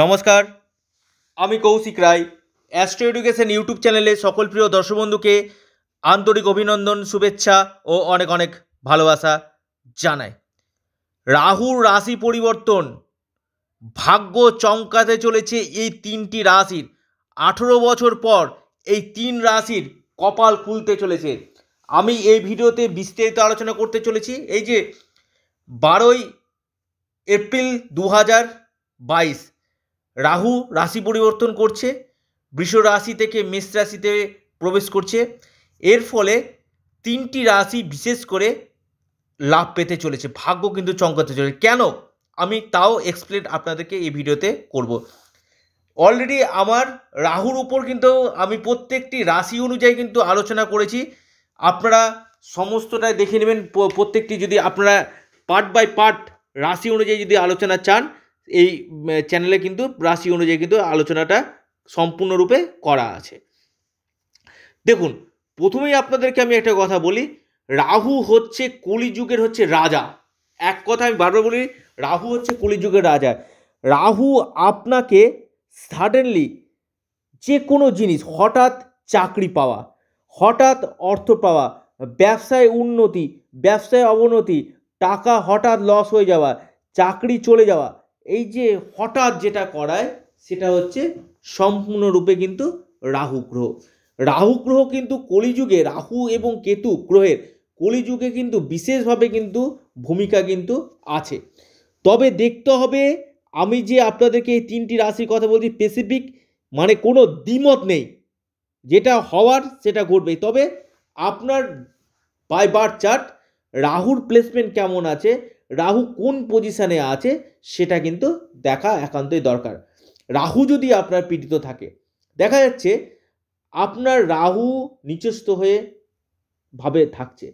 নমস্কার আমি Koushik Roy astro education YouTube চ্যানেলে সকল প্রিয় দর্শকবন্ধুকে আন্তরিক অভিনন্দন শুভেচ্ছা ও অনেক অনেক ভালোবাসা জানাই রাহুর রাশি পরিবর্তন ভাগ্য চমকাতে চলেছে এই তিনটি রাশির আঠেরো বছর পর এই তিন রাশির কপাল খুলতে চলেছে আমি এই ভিডিওতে বিস্তারিত আলোচনা করতে চলেছি এই যে বারোই এপ্রিল দু বাইশ রাহু রাশি পরিবর্তন করছে বৃষ রাশি থেকে মেষ রাশিতে প্রবেশ করছে এর ফলে তিনটি রাশি বিশেষ করে লাভ পেতে চলেছে ভাগ্য কিন্তু চমকাতে চলেছে কেন আমি তাও এক্সপ্লেন আপনাদেরকে এই ভিডিওতে করব অলরেডি আমার রাহুর উপর কিন্তু আমি প্রত্যেকটি রাশি অনুযায়ী কিন্তু আলোচনা করেছি আপনারা সমস্তটাই দেখে নেবেন প্রত্যেকটি যদি আপনারা পার্ট বাই পার্ট রাশি অনুযায়ী যদি আলোচনা চান এই চ্যানেলে কিন্তু রাশি অনুযায়ী কিন্তু আলোচনাটা সম্পূর্ণরূপে করা আছে দেখুন প্রথমেই আপনাদেরকে আমি একটা কথা বলি রাহু হচ্ছে কলিযুগের হচ্ছে রাজা এক কথা আমি বারবার বলি রাহু হচ্ছে কলিযুগের রাজা রাহু আপনাকে সাডেনলি যে কোনো জিনিস হঠাৎ চাকরি পাওয়া হঠাৎ অর্থ পাওয়া ব্যবসায় উন্নতি ব্যবসায় অবনতি টাকা হঠাৎ লস হয়ে যাওয়া চাকরি চলে যাওয়া এই যে হঠাৎ যেটা করায় সেটা হচ্ছে সম্পূর্ণরূপে কিন্তু রাহু গ্রহ রাহু গ্রহ কিন্তু কলিযুগে রাহু এবং কেতু গ্রহের কলিযুগে কিন্তু বিশেষভাবে কিন্তু ভূমিকা কিন্তু আছে তবে দেখতে হবে আমি যে আপনাদেরকে এই তিনটি রাশির কথা বলছি স্পেসিফিক মানে কোনো দ্বিমত নেই যেটা হওয়ার সেটা ঘটবেই তবে আপনার বাই বার চার্ট রাহুর প্লেসমেন্ট কেমন আছে রাহু কোন পজিশানে আছে সেটা কিন্তু দেখা একান্তই দরকার রাহু যদি আপনার পীড়িত থাকে দেখা যাচ্ছে আপনার রাহু নিচস্থ হয়ে ভাবে থাকছে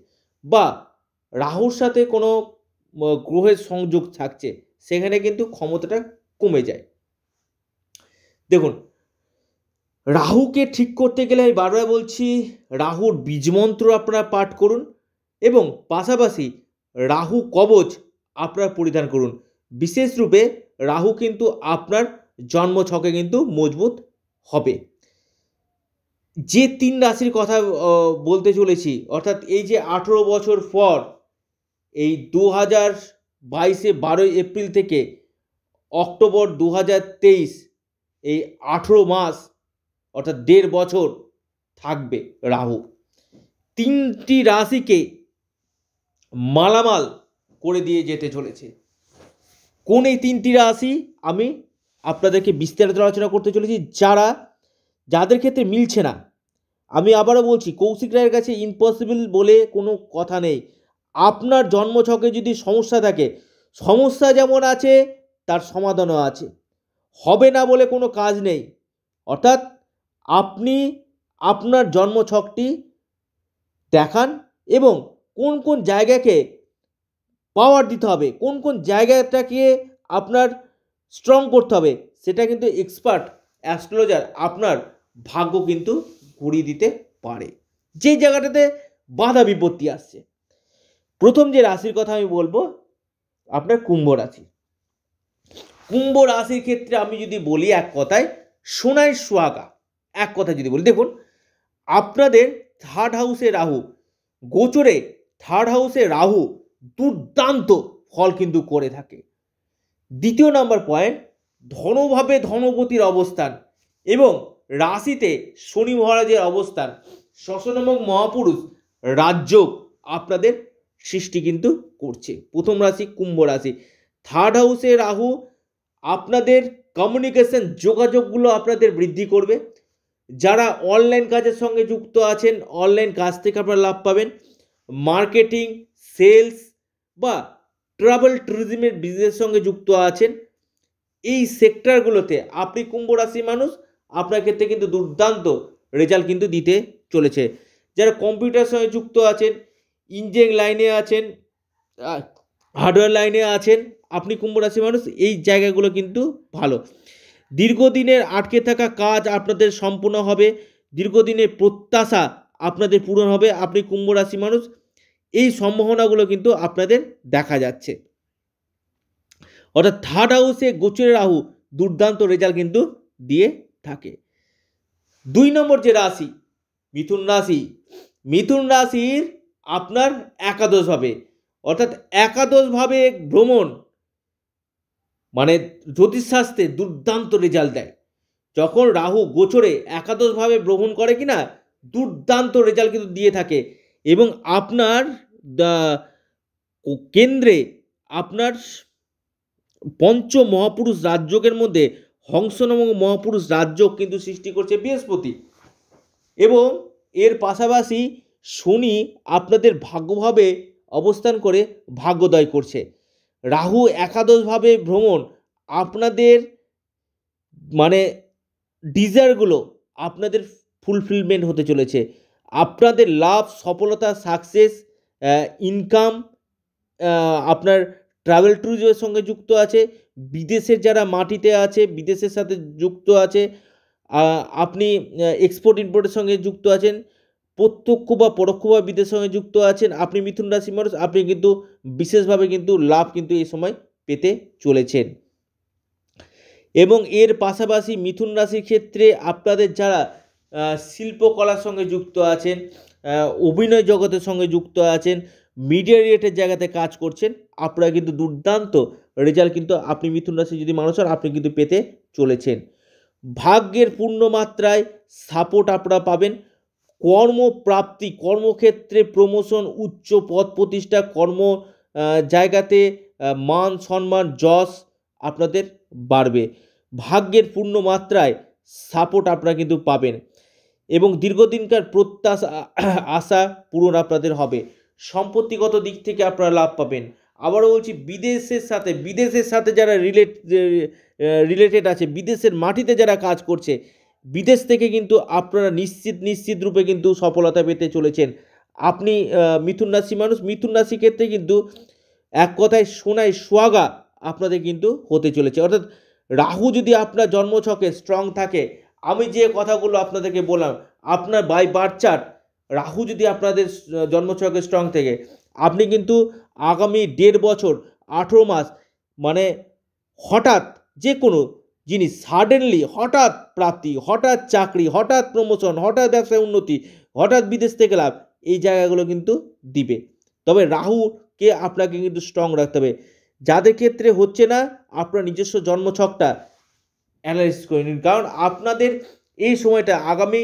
বা রাহুর সাথে কোনো গ্রহের সংযোগ থাকছে সেখানে কিন্তু ক্ষমতাটা কমে যায় দেখুন রাহুকে ঠিক করতে গেলে আমি বারবার বলছি রাহুর বীজমন্ত্র আপনারা পাঠ করুন এবং পাশাপাশি রাহু কবচ আপনার পরিধান করুন বিশেষরূপে রাহু কিন্তু আপনার জন্ম ছকে কিন্তু মজবুত হবে যে তিন রাশির কথা বলতে চলেছি অর্থাৎ এই যে আঠেরো বছর পর এই দু হাজার বাইশে বারোই এপ্রিল থেকে অক্টোবর দু হাজার তেইশ এই আঠেরো মাস অর্থাৎ দেড় বছর থাকবে রাহু তিনটি রাশিকে মালামাল করে দিয়ে যেতে চলেছে কোন এই তিনটি রাশি আমি আপনাদেরকে বিস্তারিত আলোচনা করতে চলেছি যারা যাদের ক্ষেত্রে মিলছে না আমি আবারও বলছি কৌশিক রায়ের কাছে ইম্পসিবল বলে কোনো কথা নেই আপনার জন্মছকে যদি সমস্যা থাকে সমস্যা যেমন আছে তার সমাধানও আছে হবে না বলে কোনো কাজ নেই অর্থাৎ আপনি আপনার জন্মছকটি দেখান এবং কোন কোন জায়গাকে পাওয়ার দিতে হবে কোন কোন জায়গাটাকে আপনার স্ট্রং করতে হবে সেটা কিন্তু এক্সপার্ট অ্যাস্ট্রোলজার আপনার ভাগ্য কিন্তু ঘুরিয়ে দিতে পারে যে জায়গাটাতে বাধা বিপত্তি আসছে প্রথম যে রাশির কথা আমি বলবো আপনার কুম্ভ রাশি কুম্ভ রাশির ক্ষেত্রে আমি যদি বলি এক কথায় সোনায় সোয়াগা এক কথা যদি বলি দেখুন আপনাদের থার্ড হাউসে রাহু গোচরে থার্ড হাউসে রাহু দুর্দান্ত ফল কিন্তু করে থাকে দ্বিতীয় নাম্বার পয়েন্ট ধনভাবে ধনপতির অবস্থান এবং রাশিতে শনি মহারাজের অবস্থান শশনামক মহাপুরুষ রাজ্য আপনাদের সৃষ্টি কিন্তু করছে প্রথম রাশি কুম্ভ রাশি থার্ড হাউসে রাহু আপনাদের কমিউনিকেশন যোগাযোগগুলো আপনাদের বৃদ্ধি করবে যারা অনলাইন কাজের সঙ্গে যুক্ত আছেন অনলাইন কাজ থেকে আপনারা লাভ পাবেন মার্কেটিং সেলস বা ট্রাভেল ট্যুরিজমের বিজনেসের সঙ্গে যুক্ত আছেন এই সেক্টরগুলোতে আপনি কুম্ভ রাশি মানুষ আপনার ক্ষেত্রে কিন্তু দুর্দান্ত রেজাল্ট কিন্তু দিতে চলেছে যারা কম্পিউটার সঙ্গে যুক্ত আছেন ইঞ্জিনিয়ারিং লাইনে আছেন হার্ডওয়্যার লাইনে আছেন আপনি কুম্ভ রাশি মানুষ এই জায়গাগুলো কিন্তু ভালো দীর্ঘদিনের আটকে থাকা কাজ আপনাদের সম্পূর্ণ হবে দীর্ঘদিনের প্রত্যাশা আপনাদের পূরণ হবে আপনি কুম্ভ রাশি মানুষ এই সম্ভাবনাগুলো কিন্তু আপনাদের দেখা যাচ্ছে অর্থাৎ থার্ড হাউসে গোচরের রাহু দুর্দান্ত রেজাল্ট কিন্তু দিয়ে থাকে দুই নম্বর যে রাশি মিথুন রাশি মিথুন রাশির আপনার একাদশভাবে অর্থাৎ একাদশভাবে ভ্রমণ মানে জ্যোতিষশাস্ত্রে দুর্দান্ত রেজাল্ট দেয় যখন রাহু গোচরে একাদশভাবে ভ্রমণ করে কিনা দুর্দান্ত রেজাল্ট কিন্তু দিয়ে থাকে এবং আপনার কেন্দ্রে আপনার পঞ্চ মহাপুরুষ রাজ্যকের মধ্যে হংস নামক মহাপুরুষ রাজ্য কিন্তু সৃষ্টি করছে বৃহস্পতি এবং এর পাশাপাশি শনি আপনাদের ভাগ্যভাবে অবস্থান করে ভাগ্যদয় করছে রাহু একাদশভাবে ভ্রমণ আপনাদের মানে ডিজায়ারগুলো আপনাদের ফুলফিলমেন্ট হতে চলেছে আপনাদের লাভ সফলতা সাকসেস ইনকাম আপনার ট্রাভেল ট্যুরিজমের সঙ্গে যুক্ত আছে বিদেশের যারা মাটিতে আছে বিদেশের সাথে যুক্ত আছে আপনি এক্সপোর্ট ইম্পোর্টের সঙ্গে যুক্ত আছেন প্রত্যক্ষ বা বা বিদেশের সঙ্গে যুক্ত আছেন আপনি মিথুন রাশি মানুষ আপনি কিন্তু বিশেষভাবে কিন্তু লাভ কিন্তু এই সময় পেতে চলেছেন এবং এর পাশাপাশি মিথুন রাশির ক্ষেত্রে আপনাদের যারা শিল্পকলার সঙ্গে যুক্ত আছেন অভিনয় জগতের সঙ্গে যুক্ত আছেন মিডিয়া রিলেটেড জায়গাতে কাজ করছেন আপনারা কিন্তু দুর্দান্ত রেজাল্ট কিন্তু আপনি মিথুন রাশি যদি মানুষ হন আপনি কিন্তু পেতে চলেছেন ভাগ্যের পূর্ণ মাত্রায় সাপোর্ট আপনারা পাবেন কর্মপ্রাপ্তি কর্মক্ষেত্রে প্রমোশন উচ্চ পদ প্রতিষ্ঠা কর্ম জায়গাতে মান সম্মান যশ আপনাদের বাড়বে ভাগ্যের পূর্ণ মাত্রায় সাপোর্ট আপনারা কিন্তু পাবেন এবং দীর্ঘদিনকার প্রত্যাশা আশা পূরণ আপনাদের হবে সম্পত্তিগত দিক থেকে আপনারা লাভ পাবেন আবারও বলছি বিদেশের সাথে বিদেশের সাথে যারা রিলেট রিলেটেড আছে বিদেশের মাটিতে যারা কাজ করছে বিদেশ থেকে কিন্তু আপনারা নিশ্চিত নিশ্চিত রূপে কিন্তু সফলতা পেতে চলেছেন আপনি মিথুন রাশি মানুষ মিথুন রাশি ক্ষেত্রে কিন্তু এক কথায় সোনায় সোয়াগা আপনাদের কিন্তু হতে চলেছে অর্থাৎ রাহু যদি আপনার জন্মছকে স্ট্রং থাকে আমি যে কথাগুলো আপনাদেরকে বললাম আপনার বাই বার্থ রাহু যদি আপনাদের জন্মছকে স্ট্রং থেকে আপনি কিন্তু আগামী দেড় বছর আঠেরো মাস মানে হঠাৎ যে কোনো জিনিস সাডেনলি হঠাৎ প্রাপ্তি হঠাৎ চাকরি হঠাৎ প্রমোশন হঠাৎ ব্যবসায় উন্নতি হঠাৎ বিদেশ থেকে লাভ এই জায়গাগুলো কিন্তু দিবে তবে রাহুকে আপনাকে কিন্তু স্ট্রং রাখতে হবে যাদের ক্ষেত্রে হচ্ছে না আপনার নিজস্ব জন্মছকটা অ্যানালাইসিস করে নিন কারণ আপনাদের এই সময়টা আগামী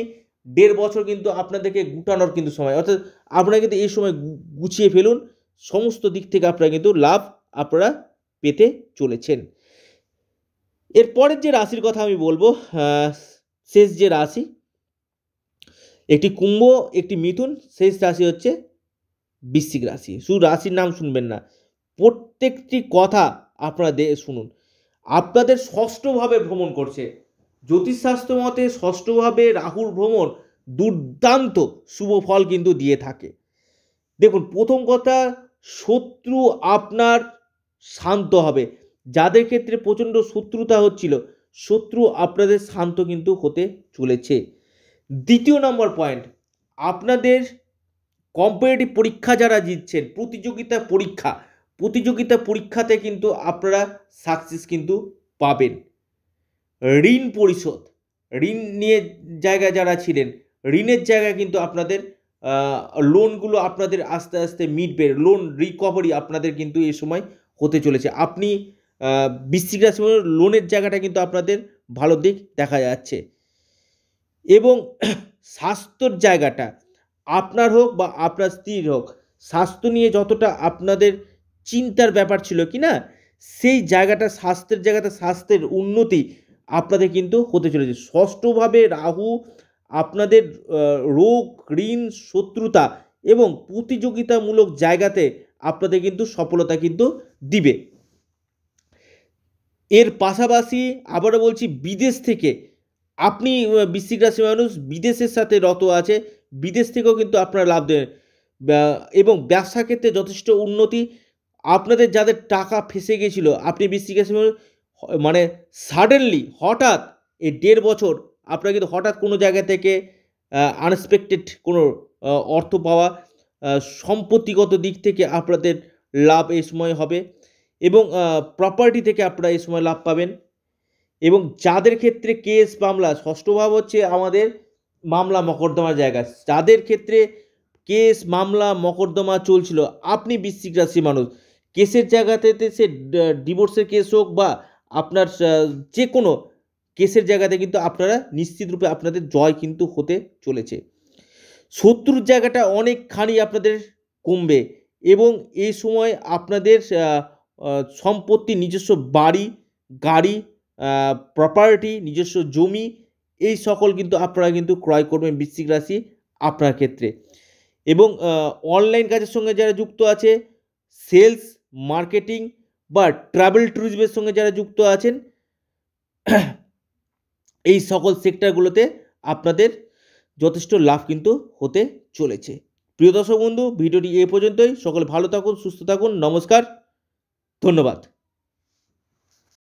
দেড় বছর কিন্তু আপনাদেরকে গুটানোর কিন্তু সময় অর্থাৎ আপনারা কিন্তু এই সময় গুছিয়ে ফেলুন সমস্ত দিক থেকে আপনারা কিন্তু লাভ আপনারা পেতে চলেছেন এরপরের যে রাশির কথা আমি বলবো শেষ যে রাশি একটি কুম্ভ একটি মিথুন শেষ রাশি হচ্ছে বৃশ্চিক রাশি শুধু রাশির নাম শুনবেন না প্রত্যেকটি কথা আপনারা শুনুন আপনাদের ষষ্ঠভাবে ভ্রমণ করছে জ্যোতিষশাস্ত্র মতে ষষ্ঠভাবে রাহুর ভ্রমণ দুর্দান্ত শুভ ফল কিন্তু দিয়ে থাকে দেখুন প্রথম কথা শত্রু আপনার শান্ত হবে যাদের ক্ষেত্রে প্রচণ্ড শত্রুতা হচ্ছিল শত্রু আপনাদের শান্ত কিন্তু হতে চলেছে দ্বিতীয় নম্বর পয়েন্ট আপনাদের কম্পিটিটিভ পরীক্ষা যারা জিতছেন প্রতিযোগিতা পরীক্ষা প্রতিযোগিতা পরীক্ষাতে কিন্তু আপনারা সাকসেস কিন্তু পাবেন ঋণ পরিশোধ ঋণ নিয়ে জায়গায় যারা ছিলেন ঋণের জায়গায় কিন্তু আপনাদের লোনগুলো আপনাদের আস্তে আস্তে মিটবে লোন রিকভারি আপনাদের কিন্তু এ সময় হতে চলেছে আপনি বৃষ্টিক রাশি লোনের জায়গাটা কিন্তু আপনাদের ভালো দিক দেখা যাচ্ছে এবং স্বাস্থ্যর জায়গাটা আপনার হোক বা আপনার স্ত্রীর হোক স্বাস্থ্য নিয়ে যতটা আপনাদের চিন্তার ব্যাপার ছিল কি না সেই জায়গাটা স্বাস্থ্যের জায়গাতে স্বাস্থ্যের উন্নতি আপনাদের কিন্তু হতে চলেছে ষষ্ঠভাবে রাহু আপনাদের রোগ ঋণ শত্রুতা এবং প্রতিযোগিতামূলক জায়গাতে আপনাদের কিন্তু সফলতা কিন্তু দিবে এর পাশাপাশি আবারও বলছি বিদেশ থেকে আপনি বৃশ্চিক রাশি মানুষ বিদেশের সাথে রত আছে বিদেশ থেকেও কিন্তু আপনারা লাভ দেবেন এবং ব্যবসা ক্ষেত্রে যথেষ্ট উন্নতি আপনাদের যাদের টাকা ফেসে গিয়েছিল আপনি বৃষ্টি মানে সাডেনলি হঠাৎ এই দেড় বছর আপনার কিন্তু হঠাৎ কোনো জায়গা থেকে আনএক্সপেক্টেড কোনো অর্থ পাওয়া সম্পত্তিগত দিক থেকে আপনাদের লাভ এই সময় হবে এবং প্রপার্টি থেকে আপনারা এই সময় লাভ পাবেন এবং যাদের ক্ষেত্রে কেস মামলা ষষ্ঠভাব হচ্ছে আমাদের মামলা মকদ্দমার জায়গা যাদের ক্ষেত্রে কেস মামলা মকদ্দমা চলছিল আপনি বিশ্বিক রাশি মানুষ কেসের জায়গাতে সে ডিভোর্সের কেস হোক বা আপনার যে কোনো কেসের জায়গাতে কিন্তু আপনারা নিশ্চিতরূপে আপনাদের জয় কিন্তু হতে চলেছে শত্রুর জায়গাটা অনেকখানি আপনাদের কমবে এবং এই সময় আপনাদের সম্পত্তি নিজস্ব বাড়ি গাড়ি প্রপার্টি নিজস্ব জমি এই সকল কিন্তু আপনারা কিন্তু ক্রয় করবেন বৃশ্চিক রাশি আপনার ক্ষেত্রে এবং অনলাইন কাজের সঙ্গে যারা যুক্ত আছে সেলস মার্কেটিং বা ট্রাভেল ট্যুরিজমের সঙ্গে যারা যুক্ত আছেন এই সকল সেক্টরগুলোতে আপনাদের যথেষ্ট লাভ কিন্তু হতে চলেছে প্রিয় দর্শক বন্ধু ভিডিওটি এ পর্যন্তই সকলে ভালো থাকুন সুস্থ থাকুন নমস্কার ধন্যবাদ